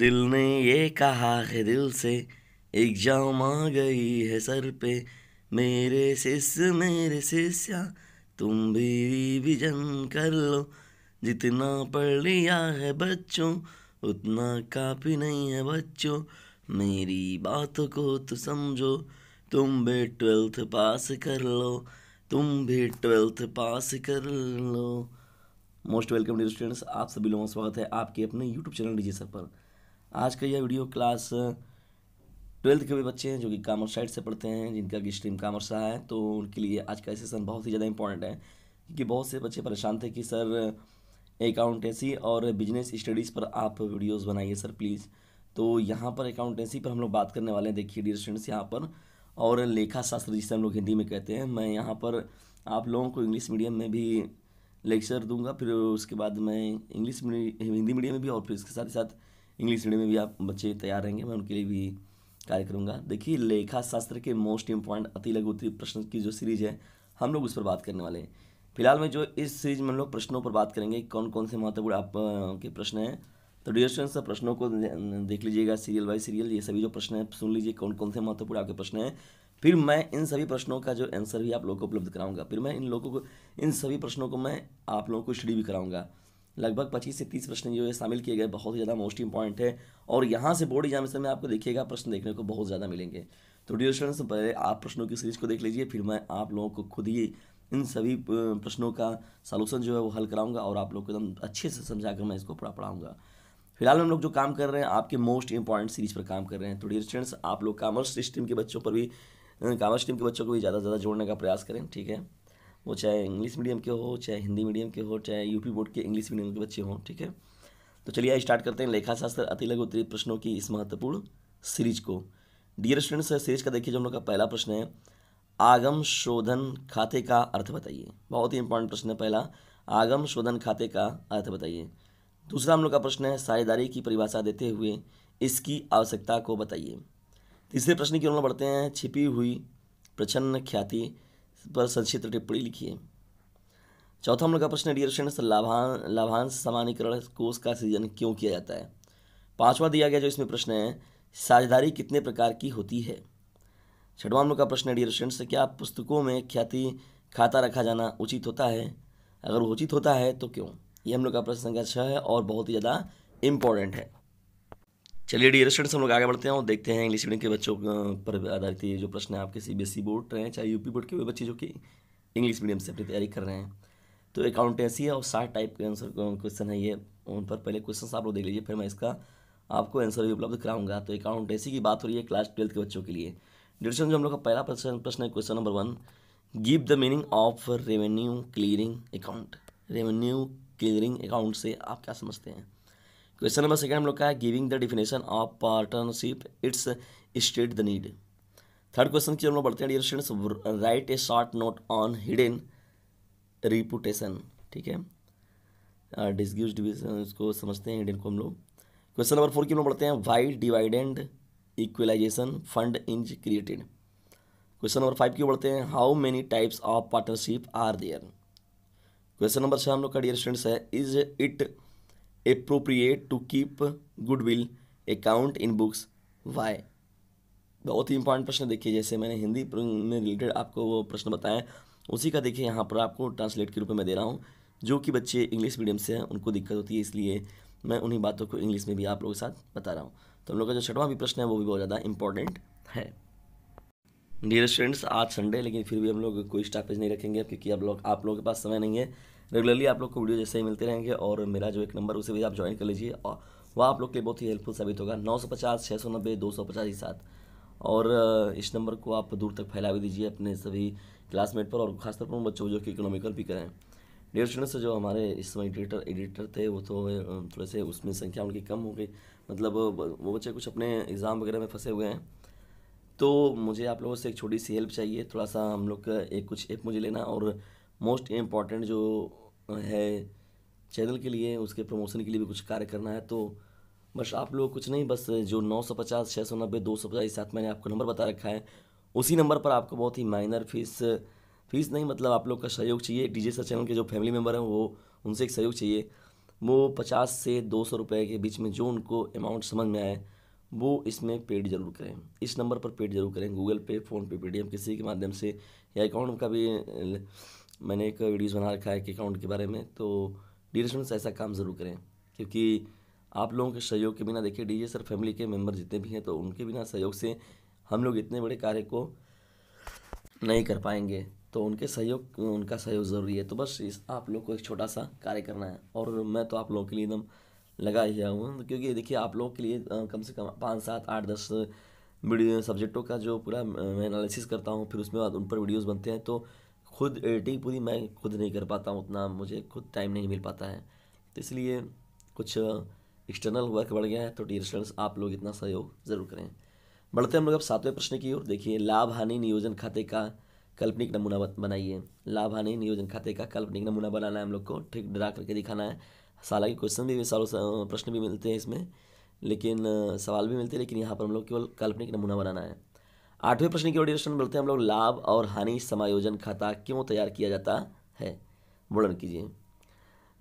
दिल ने ये कहा है दिल से एग्जाम आ गई है सर पे मेरे शिष्य मेरे शिष्या तुम भी रिविजन कर लो जितना पढ़ लिया है बच्चों उतना काफ़ी नहीं है बच्चों मेरी बात को तो समझो तुम भी ट्वेल्थ पास कर लो तुम भी ट्वेल्थ पास कर लो मोस्ट वेलकम डियर स्टूडेंट्स आप सभी लोगों का स्वागत है आपके अपने यूट्यूब चैनल डीजे सर पर आज का यह वीडियो क्लास ट्वेल्थ के भी बच्चे हैं जो कि कामर्स साइड से पढ़ते हैं जिनका कि स्ट्रीम कामर्स रहा है तो उनके लिए आज का सेशन बहुत ही ज़्यादा इंपॉर्टेंट है क्योंकि बहुत से बच्चे परेशान थे कि सर अकाउंटेंसी और बिजनेस स्टडीज़ पर आप वीडियोज़ बनाइए सर प्लीज़ तो यहाँ पर अकाउंटेंसी पर हम लोग बात करने वाले हैं देखिए डियर स्टूडेंट्स यहाँ पर और लेखा शास्त्र जिसे हम लोग हिंदी में कहते हैं मैं यहाँ पर आप लोगों को इंग्लिश मीडियम में भी लेक्चर दूंगा फिर उसके बाद मैं इंग्लिश हिंदी मीडियम में भी और फिर उसके साथ ही साथ इंग्लिश मीडियम में भी आप बच्चे तैयार रहेंगे मैं उनके लिए भी कार्य करूँगा देखिए लेखा शास्त्र के मोस्ट इम्पॉर्टेंट अति लघु उत्तरी प्रश्न की जो सीरीज है हम लोग उस पर बात करने वाले हैं फिलहाल में जो इस सीरीज में हम लोग प्रश्नों पर बात करेंगे कौन कौन से महत्वपूर्ण आप के प्रश्न हैं तो डियर स्टूडेंट्स प्रश्नों को देख लीजिएगा सीरियल बाई सीरियल ये सभी जो प्रश्न हैं सुन लीजिए कौन कौन से महत्वपूर्ण आपके प्रश्न हैं फिर मैं इन सभी प्रश्नों का जो आंसर भी आप लोगों को उपलब्ध कराऊंगा फिर मैं इन लोगों को इन सभी प्रश्नों को मैं आप लोगों को स्टडी भी कराऊंगा लगभग 25 से 30 प्रश्न जो है शामिल किए गए बहुत ही ज़्यादा मोस्ट इंपॉर्टेंट है और यहाँ से बोर्ड एग्जामिनेशन में आपको देखिएगा प्रश्न देखने को बहुत ज़्यादा मिलेंगे तो डियर स्टूडेंट्स पहले आप प्रश्नों की सीरीज को देख लीजिए फिर मैं आप लोगों को खुद ही इन सभी प्रश्नों का सलूशन जो है वो हल कराऊंगा और आप लोग को एकदम अच्छे से समझा कर मैं इसको पूरा पढ़ाऊंगा फिलहाल हम लोग जो काम कर रहे हैं आपके मोस्ट इंपॉर्टेंट सीरीज पर काम कर रहे हैं तो डियर स्टूडेंट्स आप लोग कामर्स स्ट्रीम के बच्चों पर भी कामर्स स्ट्रीम के बच्चों को भी ज़्यादा से ज़्यादा जोड़ने का प्रयास करें ठीक है वो चाहे इंग्लिश मीडियम के हो चाहे हिंदी मीडियम के हो चाहे यूपी बोर्ड के इंग्लिश मीडियम के बच्चे हों ठीक है तो चलिए स्टार्ट करते हैं लेखाशास्त्र अति लघु उत्तरी प्रश्नों की इस महत्वपूर्ण सीरीज को डियर स्टूडेंट्स सीरीज का देखिए जो हम लोग का पहला प्रश्न है आगम शोधन खाते का अर्थ बताइए बहुत ही इंपॉर्टेंट प्रश्न है पहला आगम शोधन खाते का अर्थ बताइए दूसरा हम लोग का प्रश्न है साझेदारी की परिभाषा देते हुए इसकी आवश्यकता को बताइए तीसरे प्रश्न की ओर बढ़ते हैं छिपी हुई प्रचन्न ख्याति पर संक्षिप्त टिप्पणी लिखिए चौथा हम लोग का प्रश्न डियर स्टूडेंट्स लाभां लाभांश समानीकरण कोष का सृजन क्यों किया जाता है पांचवा दिया गया जो इसमें प्रश्न है साझेदारी कितने प्रकार की होती है छठवा लोग का प्रश्न डियर स्टूडेंट्स क्या पुस्तकों में ख्याति खाता रखा जाना उचित होता है अगर उचित होता है तो क्यों ये हम लोग का प्रश्न संख्या छः है और बहुत ही ज़्यादा इम्पोर्टेंट है चलिए डी स्टूडेंट्स हम लोग आगे बढ़ते हैं और देखते हैं इंग्लिश मीडियम के बच्चों पर आधारित ये जो प्रश्न है आपके C B S E board हैं चाहे यूपी बोर्ड के वे बच्चे जो कि इंग्लिश मीडियम से अपनी तैयारी कर रहे हैं तो अकाउंटेंसी है और साठ टाइप के आंसर क्वेश्चन है ये उन पर पहले क्वेश्चन आप लोग देख लीजिए फिर मैं इसका आपको आंसर भी उपलब्ध कराऊंगा तो अकाउंटेंसी की बात हो रही है क्लास ट्वेल्थ के बच्चों के लिए डिस्टन जो हम लोग का पहला प्रश्न प्रश्न है question number one give the meaning of revenue clearing account revenue clearing account से आप क्या समझते हैं क्वेश्चन नंबर सेकंड हम लोग का है giving the definition of partnership it's state the need third question की हम लोग बढ़ते हैं dear students write a short note on hidden reputation ठीक है डिस्ग्यूज uh, डिविजन इसको समझते हैं हिडन को हम लोग क्वेश्चन नंबर फोर की हम लोग बढ़ते हैं why dividend equalisation fund is created question number five की बढ़ते हैं how many types of partnership are there question number छः हम लोग का डियर स्टूडेंट्स है is it appropriate to keep goodwill account in books why बहुत ही इंपॉर्टेंट प्रश्न देखिए जैसे मैंने हिंदी में रिलेटेड आपको वो प्रश्न बताया उसी का देखिए यहाँ पर आपको ट्रांसलेट के रूप में दे रहा हूँ जो कि बच्चे इंग्लिश मीडियम से हैं उनको दिक्कत होती है इसलिए मैं उन्हीं बातों को इंग्लिश में भी आप लोगों के साथ बता रहा हूँ तो हम लोग का जो छठवां भी प्रश्न है वो भी बहुत ज़्यादा इंपॉर्टेंट है डियर स्टूडेंट्स आज संडे लेकिन फिर भी हम लोग कोई स्टाफेज नहीं रखेंगे क्योंकि आप लोग आप लोगों के पास समय नहीं है रेगुलरली आप लोग को वीडियो जैसे ही मिलते रहेंगे और मेरा जो एक नंबर उसे भी आप ज्वाइन कर लीजिए और वह आप लोग के लिए बहुत ही हेल्पफुल साबित होगा नौ सौ पचास छः सौ नब्बे दो सौ पचास ही साथ और इस नंबर को आप दूर तक फैला भी दीजिए अपने सभी क्लासमेट पर और खासतौर पर उन बच्चों जो कि इकोनॉमिकल भी करें डेढ़ स्टूडेंट्स जो हमारे इस समय एडिटर एडिटर थे वो तो थोड़े से उसमें संख्या उनकी कम हो गई मतलब वो बच्चे कुछ अपने एग्ज़ाम वगैरह में फंसे हुए हैं तो मुझे आप लोगों से एक छोटी सी हेल्प चाहिए थोड़ा सा हम लोग का एक कुछ ऐप मुझे लेना और मोस्ट इम्पॉर्टेंट जो है चैनल के लिए उसके प्रमोशन के लिए भी कुछ कार्य करना है तो बस आप लोग कुछ नहीं बस जो नौ सौ पचास छः सौ नब्बे दो सौ पचास साथ मैंने आपको नंबर बता रखा है उसी नंबर पर आपको बहुत ही माइनर फीस फीस नहीं मतलब आप लोग का सहयोग चाहिए डीजे सर चैनल के जो फैमिली मेम्बर हैं वो उनसे एक सहयोग चाहिए वो पचास से दो सौ रुपये के बीच में जो उनको अमाउंट समझ में आए वो इसमें पेड जरूर करें इस नंबर पर पेड जरूर करें गूगल पे फ़ोनपे पेटीएम किसी के माध्यम से या अकाउंट का भी मैंने एक वीडियोज़ बना रखा है कि अकाउंट के बारे में तो डी से ऐसा काम ज़रूर करें क्योंकि आप लोगों के सहयोग के बिना देखिए डी सर फैमिली के मेम्बर जितने भी हैं तो उनके बिना सहयोग से हम लोग इतने बड़े कार्य को नहीं कर पाएंगे तो उनके सहयोग उनका सहयोग ज़रूरी है तो बस इस आप लोग को एक छोटा सा कार्य करना है और मैं तो आप लोगों के लिए एकदम लगा ही हूँ क्योंकि देखिए आप लोगों के लिए कम से कम पाँच सात आठ दस वीडियो सब्जेक्टों का जो पूरा मैं एनालिसिस करता हूँ फिर उसमें बाद उन पर वीडियोज़ बनते हैं तो खुद एडिटिंग पूरी मैं खुद नहीं कर पाता हूँ उतना मुझे खुद टाइम नहीं मिल पाता है तो इसलिए कुछ एक्सटर्नल वर्क बढ़ गया है तो डी आप लोग इतना सहयोग जरूर करें बढ़ते हम लोग अब सातवें प्रश्न की ओर देखिए लाभ हानि नियोजन खाते का काल्पनिक नमूना बनाइए लाभ हानि नियोजन खाते का काल्पनिक नमूना बनाना है हम लोग को ठीक डरा करके दिखाना है साल के क्वेश्चन भी सालों प्रश्न भी मिलते हैं इसमें लेकिन सवाल भी मिलते हैं लेकिन यहाँ पर हम लोग केवल काल्पनिक नमूना बनाना है आठवें प्रश्न की ओर डिस्कशन बोलते हैं हम लोग लाभ और हानि समायोजन खाता क्यों तैयार किया जाता है वर्णन कीजिए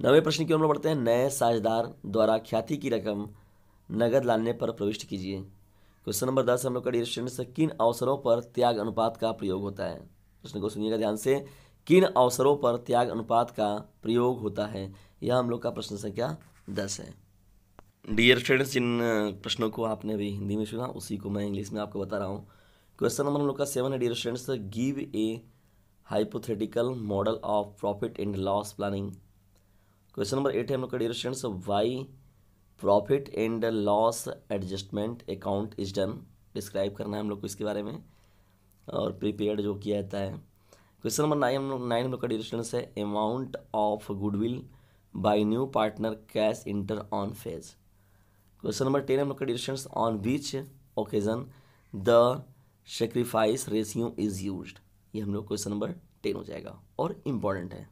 नवे प्रश्न की ओर बढ़ते हैं नए साझेदार द्वारा ख्याति की रकम नगद लाने पर प्रविष्ट कीजिए क्वेश्चन नंबर दस हम लोग का डिस्कशन किन अवसरों पर त्याग अनुपात का प्रयोग होता है प्रश्न को सुनिएगा ध्यान से किन अवसरों पर त्याग अनुपात का प्रयोग होता है यह हम लोग का प्रश्न संख्या दस है डियर स्टूडेंट्स जिन प्रश्नों को आपने अभी हिंदी में सुना उसी को मैं इंग्लिश में आपको बता रहा हूँ क्वेश्चन नंबर हम लोग का सेवन है dear students give a hypothetical model of profit and loss planning question number eight है हम लोग का dear students why profit and loss adjustment account is done describe करना है हम लोग को इसके बारे में और प्रिपेयर जो किया जाता है question number nine nine number का डिस्टेंस है amount of goodwill by new partner cash enter on phase question number ten number का distance on which occasion the sacrifice ratio is use ये हम लोग क्वेश्चन नंबर टेन हो जाएगा और important है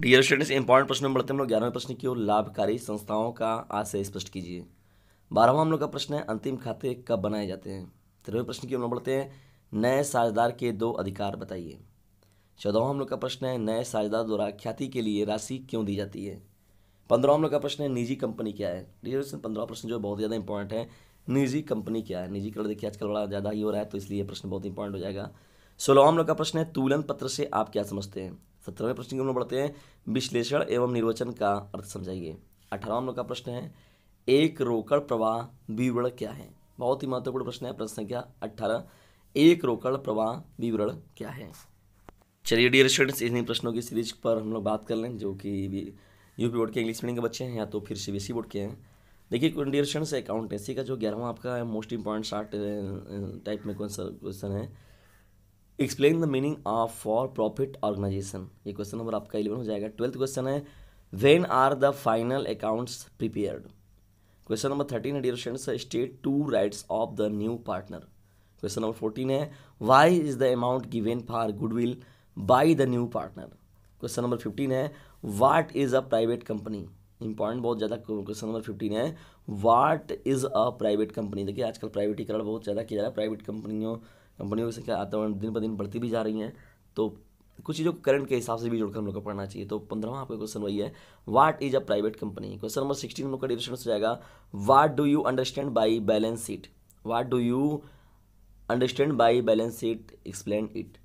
डियर स्टूडेंट्स इंपॉर्टेंट प्रश्न में बढ़ते हम लोग ग्यारहवें प्रश्न की ओर लाभकारी संस्थाओं का आशय स्पष्ट कीजिए बारहवा हम लोग का प्रश्न है अंतिम खाते कब बनाए जाते हैं तेरहवें प्रश्न की ओर बढ़ते हैं नए साझेदार के दो अधिकार बताइए चौदह हम लोग का प्रश्न है नए साझेदार द्वारा ख्याति के लिए राशि क्यों दी जाती है पंद्रह हम लोग का प्रश्न है निजी कंपनी क्या है डियर पंद्रह प्रश्न जो बहुत ज़्यादा इंपॉर्टेंट है निजी कंपनी क्या है निजी कलर देखिए आजकल बड़ा ज़्यादा ही हो रहा है तो इसलिए प्रश्न बहुत इंपॉर्टेंट हो जाएगा सोलह हम लोग का प्रश्न है तुलन पत्र से आप क्या समझते हैं सत्रहवें प्रश्न की हम लोग बढ़ते हैं विश्लेषण एवं निर्वचन का अर्थ समझाइए अठारह हम लोग का प्रश्न है एक रोकड़ प्रवाह विवरण क्या है बहुत ही महत्वपूर्ण प्रश्न है प्रश्न संख्या अट्ठारह एक रोकड़ प्रवाह विवरण क्या है चलिए डियर स्टूडेंट्स इन्हीं प्रश्नों की सीरीज पर हम लोग बात कर लें जो कि यूपी बोर्ड के इंग्लिश मीडियम के बच्चे हैं या तो फिर सी बी बोर्ड के हैं देखिए डियर स्टूडेंट्स अकाउंटेंसी का जो ग्यारहवा आपका मोस्ट इम्पॉर्टेंट शार्ट टाइप में क्वेश्चन क्वेश्चन है explain the meaning of for profit organisation ये क्वेश्चन नंबर आपका इलेवन हो जाएगा ट्वेल्थ क्वेश्चन है when are the final accounts prepared question number thirteen है dear students state two rights of the new partner question number fourteen है why is the amount given for goodwill by the new partner question number fifteen है what is a private company important बहुत ज़्यादा question number fifteen है what is a private company देखिए आजकल प्राइवेटीकरण बहुत ज़्यादा किया जा रहा है प्राइवेट कंपनियों कंपनियों की संख्या आता दिन ब दिन बढ़ती भी जा रही हैं तो कुछ चीज़ों को करंट के हिसाब से भी जोड़कर हम लोग को पढ़ना चाहिए तो पंद्रह आपका क्वेश्चन वही है what is a private company question number sixteen का डिस्कशन हो जाएगा what do you understand by balance sheet what do you understand by balance sheet explain it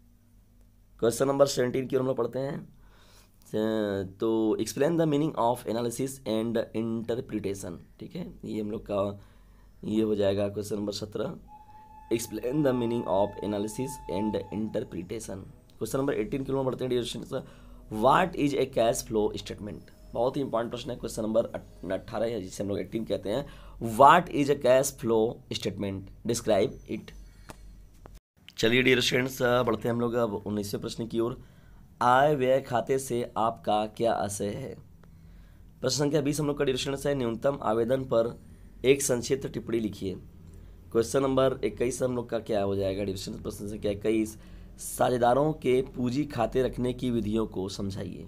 question number seventeen की ओर हम लोग पढ़ते हैं तो explain the meaning of analysis and interpretation ठीक है ये हम लोग का ये हो जाएगा क्वेश्चन नंबर सत्रह explain the meaning of analysis and interpretation question number eighteen की ओर पढ़ते हैं sir what is a cash flow statement बहुत ही इंपॉर्टेंट प्रश्न है क्वेश्चन नंबर अट्ठारह है जिसे हम लोग एटीन कहते हैं what is a cash flow statement describe it चलिए डियर स्टूडेंट्स बढ़ते हैं हम लोग अब उन्नीसवें प्रश्न की ओर आय व्यय खाते से आपका क्या आशय है प्रश्न संख्या बीस हम लोग का डियर स्टूडेंट्स है न्यूनतम आवेदन पर एक संक्षिप्त टिप्पणी लिखिए क्वेश्चन नंबर इक्कीस हम लोग का क्या हो जाएगा डियर स्टूडेंट्स प्रश्न संख्या इक्कीस साझेदारों के पूंजी खाते रखने की विधियों को समझाइए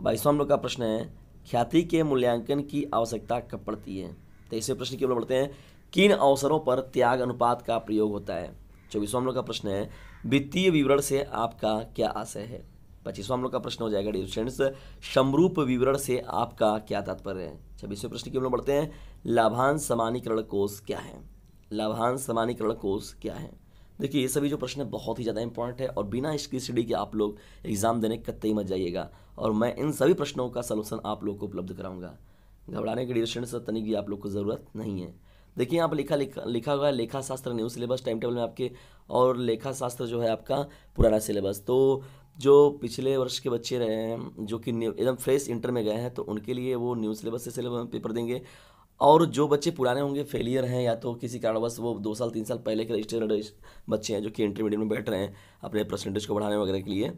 बाईसवां हम लोग का प्रश्न है ख्याति के मूल्यांकन की आवश्यकता कब पड़ती है तेईसवें प्रश्न की ओर बढ़ते हैं किन अवसरों पर त्याग अनुपात का प्रयोग होता है चौबीसवा हम लोग का प्रश्न है वित्तीय विवरण से आपका क्या आशय है पच्चीसवा हम लोग का प्रश्न हो जाएगा डियर समरूप विवरण से आपका क्या तात्पर्य है छब्बीसवें प्रश्न की हम लोग बढ़ते हैं लाभांश समानीकरण कोष क्या है लाभांश समानीकरण कोष क्या है देखिए ये सभी जो प्रश्न है बहुत ही ज़्यादा इंपॉर्टेंट है और बिना इसकी स्टडी के आप लोग एग्ज़ाम देने कतई मत जाइएगा और मैं इन सभी प्रश्नों का सलूशन आप लोग को उपलब्ध कराऊंगा घबराने के डियर स्टूडेंट्स तनिक भी आप लोग को ज़रूरत नहीं है देखिए यहाँ पर लिखा लिखा लिखा हुआ है लेखा शास्त्र न्यू सिलेबस टाइम टेबल में आपके और लेखा शास्त्र जो है आपका पुराना सिलेबस तो जो पिछले वर्ष के बच्चे रहे हैं जो कि एकदम फ्रेश इंटर में गए हैं तो उनके लिए वो न्यू सिलेबस से सिलेबस पेपर देंगे और जो बच्चे पुराने होंगे फेलियर हैं या तो किसी कारणवश वो दो साल तीन साल पहले के रजिस्टर्ड बच्चे हैं जो कि इंटरमीडिएट में बैठ रहे हैं अपने परसेंटेज को बढ़ाने वगैरह के लिए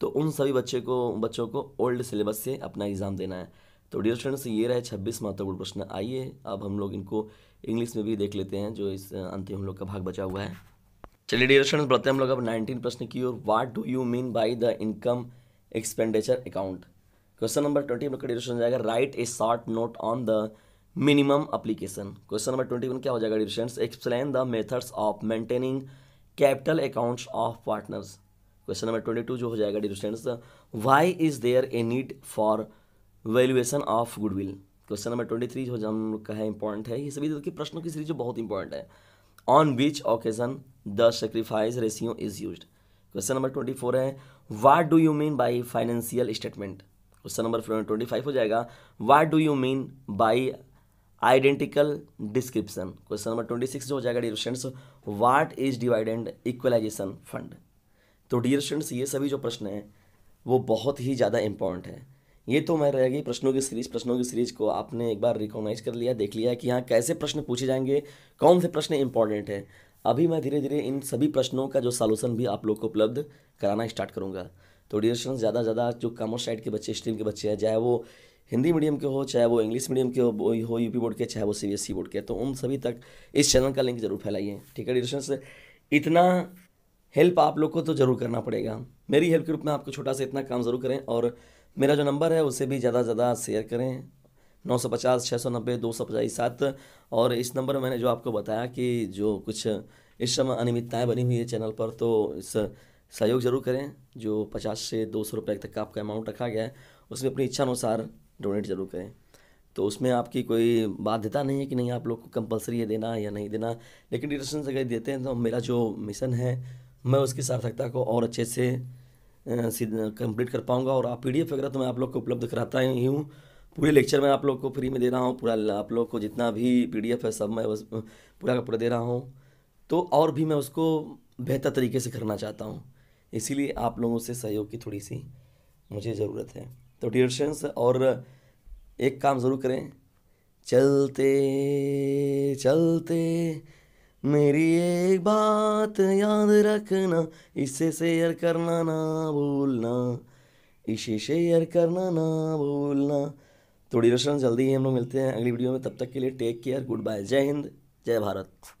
तो उन सभी बच्चे को बच्चों को ओल्ड सिलेबस से अपना एग्ज़ाम देना है तो डियर स्टूडेंट्स ये रहे छब्बीस महत्वपूर्ण प्रश्न आइए अब हम लोग इनको इंग्लिश में भी देख लेते हैं जो इस अंतिम हम लोग का भाग बचा हुआ है चलिए डी रेस्टोरेंट बढ़ते हैं हम लोग अब नाइनटीन प्रश्न की ओर what do you mean by the income expenditure account question number twenty का डियर जाएगा write a short note on the minimum application question number twenty one क्या हो जाएगा dear explain the methods of maintaining capital accounts of partners question number twenty two जो हो जाएगा dear students why is there a need for valuation of goodwill question number twenty three जो हम लोग का है इंपॉर्टेंट है ये सभी के प्रश्नों की सीरीज जो बहुत इंपॉर्टेंट है on which occasion the sacrifice ratio is use question number twenty four है what do you mean by financial statement question number twenty five हो जाएगा what do you mean by identical description question number twenty six जो हो जाएगा dear students what is dividend equalisation fund तो dear students ये सभी जो प्रश्न हैं वो बहुत ही ज़्यादा इंपॉर्टेंट है ये तो मैं रह गई प्रश्नों की सीरीज प्रश्नों की सीरीज को आपने एक बार रिकॉग्नाइज कर लिया देख लिया कि हाँ कैसे प्रश्न पूछे जाएंगे कौन से प्रश्न इंपॉर्टेंट हैं अभी मैं धीरे धीरे इन सभी प्रश्नों का जो सोलूशन भी आप लोग को उपलब्ध कराना स्टार्ट करूँगा तो ड्यूरेशन ज़्यादा ज़्यादा जो कॉमर्स साइड के बच्चे स्ट्रीम के बच्चे हैं चाहे वो हिंदी मीडियम के हो चाहे वो इंग्लिश मीडियम के हो हो यूपी बोर्ड के चाहे वो सीबीएसई बोर्ड के तो उन सभी तक इस चैनल का लिंक जरूर फैलाइए ठीक है ड्यूरेशन इतना हेल्प आप लोग को तो ज़रूर करना पड़ेगा मेरी हेल्प के रूप में आपको छोटा सा इतना काम ज़रूर करें और मेरा जो नंबर है उसे भी ज़्यादा से ज़्यादा शेयर करें नौ सौ पचास छः सौ नब्बे दो सौ पचास सात और इस नंबर में मैंने जो आपको बताया कि जो कुछ इस समय अनियमितताएँ बनी हुई है चैनल पर तो इस सहयोग जरूर करें जो पचास से दो सौ रुपये तक का आपका अमाउंट रखा गया है उसमें अपनी इच्छा अनुसार डोनेट जरूर करें तो उसमें आपकी कोई बाध्यता नहीं है कि नहीं आप लोग को कंपलसरी है देना या नहीं देना लेकिन डिटेशन अगर देते हैं तो मेरा जो मिशन है मैं उसकी सार्थकता को और अच्छे से कंप्लीट कर पाऊँगा और आप पी वगैरह तो मैं आप लोग को उपलब्ध कराता ही हूँ पूरे लेक्चर में आप लोग को फ्री में दे रहा हूँ पूरा आप लोग को जितना भी पी है सब मैं बस पूरा का पूरा दे रहा हूँ तो और भी मैं उसको बेहतर तरीके से करना चाहता हूँ इसीलिए आप लोगों से सहयोग की थोड़ी सी मुझे ज़रूरत है तो डियर फ्रेंड्स और एक काम ज़रूर करें चलते चलते मेरी एक बात याद रखना इसे शेयर करना ना भूलना इसे शेयर करना ना भूलना थोड़ी रोशन जल्दी ही हम लोग मिलते हैं अगली वीडियो में तब तक के लिए टेक केयर गुड बाय जय हिंद जय भारत